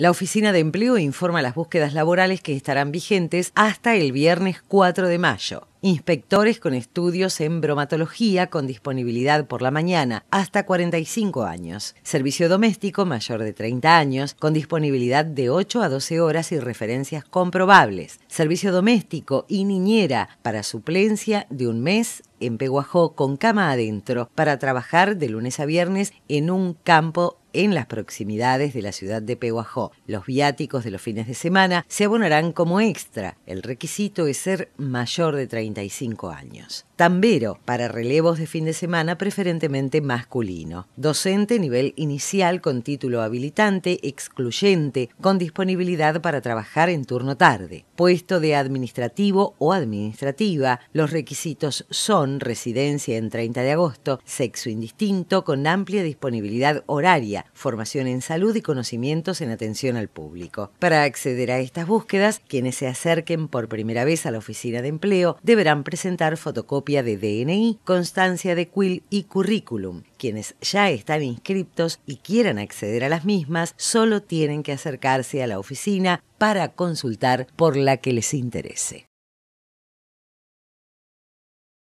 La Oficina de Empleo informa las búsquedas laborales que estarán vigentes hasta el viernes 4 de mayo. Inspectores con estudios en bromatología con disponibilidad por la mañana hasta 45 años. Servicio doméstico mayor de 30 años con disponibilidad de 8 a 12 horas y referencias comprobables. Servicio doméstico y niñera para suplencia de un mes en Peguajó con cama adentro para trabajar de lunes a viernes en un campo en las proximidades de la ciudad de Pehuajó. Los viáticos de los fines de semana se abonarán como extra. El requisito es ser mayor de 35 años. Tambero para relevos de fin de semana preferentemente masculino. Docente nivel inicial con título habilitante excluyente con disponibilidad para trabajar en turno tarde. Puesto de administrativo o administrativa. Los requisitos son residencia en 30 de agosto, sexo indistinto con amplia disponibilidad horaria formación en salud y conocimientos en atención al público. Para acceder a estas búsquedas, quienes se acerquen por primera vez a la oficina de empleo deberán presentar fotocopia de DNI, constancia de Quill y currículum. Quienes ya están inscriptos y quieran acceder a las mismas, solo tienen que acercarse a la oficina para consultar por la que les interese.